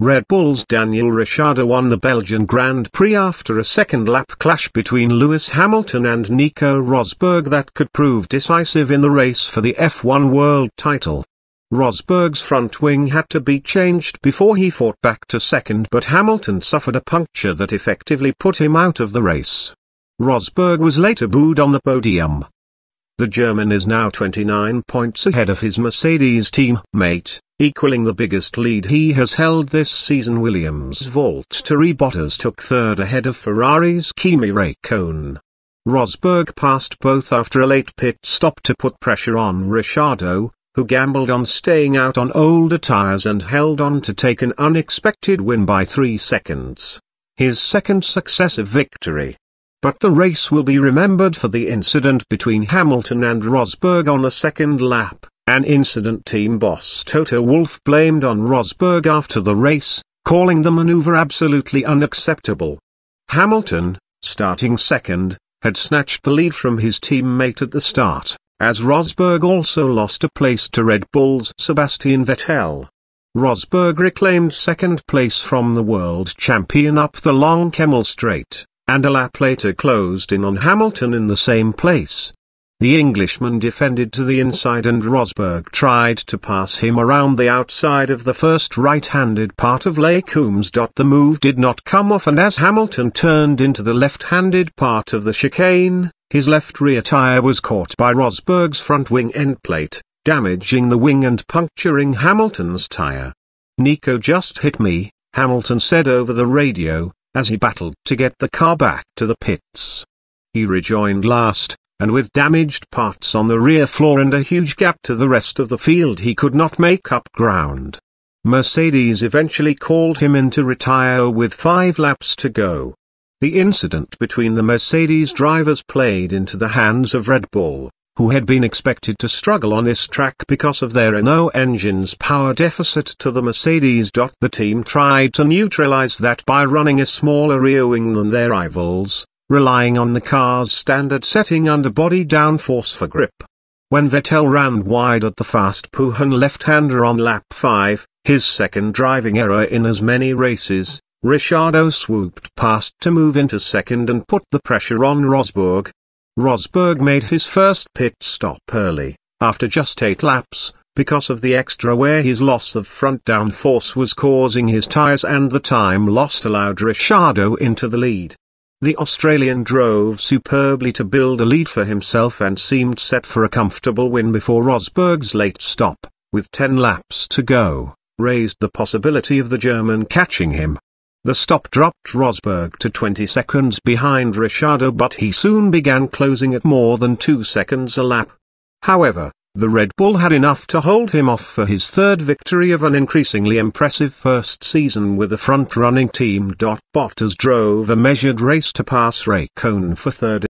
Red Bull's Daniel Ricciardo won the Belgian Grand Prix after a second-lap clash between Lewis Hamilton and Nico Rosberg that could prove decisive in the race for the F1 world title. Rosberg's front wing had to be changed before he fought back to second but Hamilton suffered a puncture that effectively put him out of the race. Rosberg was later booed on the podium. The German is now 29 points ahead of his Mercedes teammate, equaling the biggest lead he has held this season. Williams' Valtteri Bottas took third ahead of Ferrari's Kimi Räikkönen. Rosberg passed both after a late pit stop to put pressure on Ricciardo, who gambled on staying out on older tyres and held on to take an unexpected win by three seconds. His second successive victory but the race will be remembered for the incident between Hamilton and Rosberg on the second lap, an incident team boss Toto Wolff blamed on Rosberg after the race, calling the maneuver absolutely unacceptable. Hamilton, starting second, had snatched the lead from his teammate at the start, as Rosberg also lost a place to Red Bull's Sebastian Vettel. Rosberg reclaimed second place from the world champion up the long Kemmel Straight and a lap later closed in on Hamilton in the same place. The Englishman defended to the inside and Rosberg tried to pass him around the outside of the first right-handed part of Lay Coombs. The move did not come off and as Hamilton turned into the left-handed part of the chicane, his left rear tyre was caught by Rosberg's front wing end plate, damaging the wing and puncturing Hamilton's tyre. Nico just hit me, Hamilton said over the radio, as he battled to get the car back to the pits. He rejoined last, and with damaged parts on the rear floor and a huge gap to the rest of the field he could not make up ground. Mercedes eventually called him in to retire with five laps to go. The incident between the Mercedes drivers played into the hands of Red Bull, who had been expected to struggle on this track because of their Renault engine's power deficit to the Mercedes. The team tried to neutralize that by running a smaller rear wing than their rivals, relying on the car's standard setting underbody downforce for grip. When Vettel ran wide at the fast Puhan left-hander on lap 5, his second driving error in as many races, Ricciardo swooped past to move into second and put the pressure on Rosberg, Rosberg made his first pit stop early, after just eight laps, because of the extra wear his loss of front downforce was causing his tyres and the time lost allowed Ricciardo into the lead. The Australian drove superbly to build a lead for himself and seemed set for a comfortable win before Rosberg's late stop, with 10 laps to go, raised the possibility of the German catching him. The stop dropped Rosberg to 20 seconds behind Ricciardo but he soon began closing at more than 2 seconds a lap. However, the Red Bull had enough to hold him off for his third victory of an increasingly impressive first season with the front-running team. Bottas drove a measured race to pass Raikkonen for third